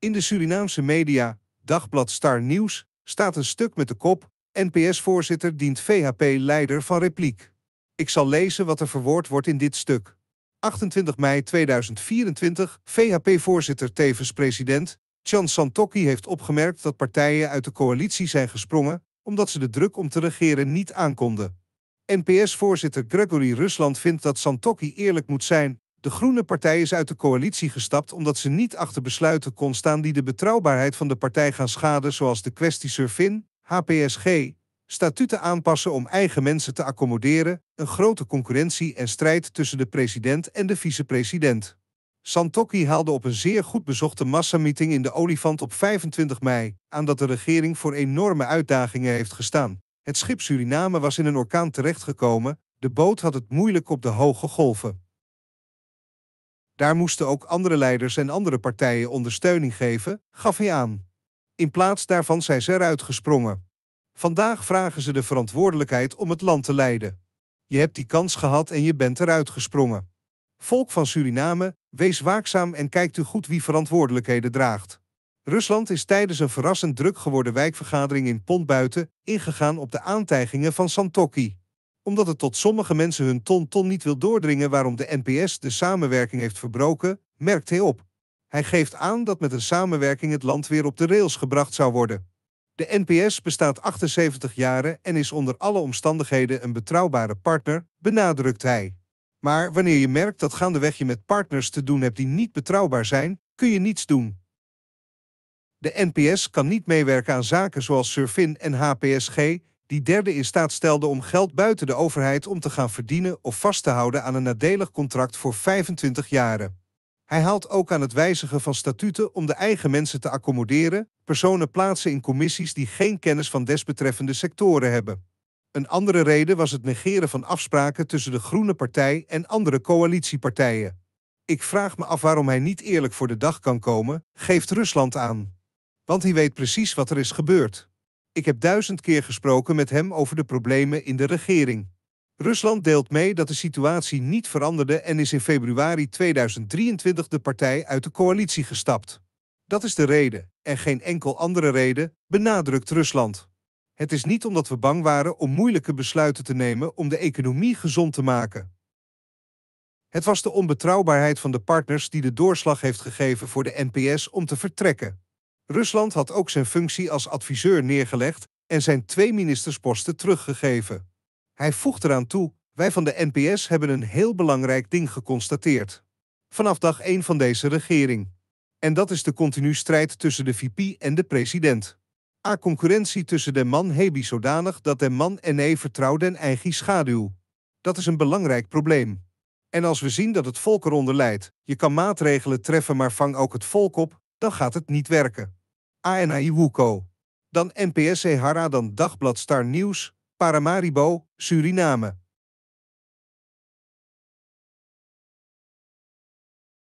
In de Surinaamse media, dagblad Star Nieuws, staat een stuk met de kop... NPS-voorzitter dient VHP-leider van repliek. Ik zal lezen wat er verwoord wordt in dit stuk. 28 mei 2024, VHP-voorzitter tevens president, Chan Santokki heeft opgemerkt dat partijen uit de coalitie zijn gesprongen omdat ze de druk om te regeren niet aankonden. NPS-voorzitter Gregory Rusland vindt dat Santokki eerlijk moet zijn de Groene Partij is uit de coalitie gestapt omdat ze niet achter besluiten kon staan die de betrouwbaarheid van de partij gaan schaden, zoals de kwestie Surfin, HPSG, statuten aanpassen om eigen mensen te accommoderen, een grote concurrentie en strijd tussen de president en de vicepresident. Santokki haalde op een zeer goed bezochte massamieting in de Olifant op 25 mei aan dat de regering voor enorme uitdagingen heeft gestaan. Het schip Suriname was in een orkaan terechtgekomen, de boot had het moeilijk op de hoge golven. Daar moesten ook andere leiders en andere partijen ondersteuning geven, gaf hij aan. In plaats daarvan zijn ze eruit gesprongen. Vandaag vragen ze de verantwoordelijkheid om het land te leiden. Je hebt die kans gehad en je bent eruit gesprongen. Volk van Suriname, wees waakzaam en kijkt u goed wie verantwoordelijkheden draagt. Rusland is tijdens een verrassend druk geworden wijkvergadering in Pontbuiten ingegaan op de aantijgingen van Santokki omdat het tot sommige mensen hun ton-ton niet wil doordringen waarom de NPS de samenwerking heeft verbroken, merkt hij op. Hij geeft aan dat met een samenwerking het land weer op de rails gebracht zou worden. De NPS bestaat 78 jaren en is onder alle omstandigheden een betrouwbare partner, benadrukt hij. Maar wanneer je merkt dat gaandeweg je met partners te doen hebt die niet betrouwbaar zijn, kun je niets doen. De NPS kan niet meewerken aan zaken zoals Surfin en HPSG, die derde in staat stelde om geld buiten de overheid om te gaan verdienen of vast te houden aan een nadelig contract voor 25 jaren. Hij haalt ook aan het wijzigen van statuten om de eigen mensen te accommoderen, personen plaatsen in commissies die geen kennis van desbetreffende sectoren hebben. Een andere reden was het negeren van afspraken tussen de Groene Partij en andere coalitiepartijen. Ik vraag me af waarom hij niet eerlijk voor de dag kan komen, geeft Rusland aan. Want hij weet precies wat er is gebeurd. Ik heb duizend keer gesproken met hem over de problemen in de regering. Rusland deelt mee dat de situatie niet veranderde en is in februari 2023 de partij uit de coalitie gestapt. Dat is de reden, en geen enkel andere reden, benadrukt Rusland. Het is niet omdat we bang waren om moeilijke besluiten te nemen om de economie gezond te maken. Het was de onbetrouwbaarheid van de partners die de doorslag heeft gegeven voor de NPS om te vertrekken. Rusland had ook zijn functie als adviseur neergelegd en zijn twee ministersposten teruggegeven. Hij voegt eraan toe: wij van de NPS hebben een heel belangrijk ding geconstateerd. Vanaf dag 1 van deze regering. En dat is de continu strijd tussen de VP en de president. A concurrentie tussen de man hebi zodanig dat de man en nee vertrouwde eigen schaduw. Dat is een belangrijk probleem. En als we zien dat het volk eronder leidt, je kan maatregelen treffen maar vang ook het volk op, dan gaat het niet werken. ANA Dan NPSC Hara, dan Dagblad Star Nieuws, Paramaribo, Suriname.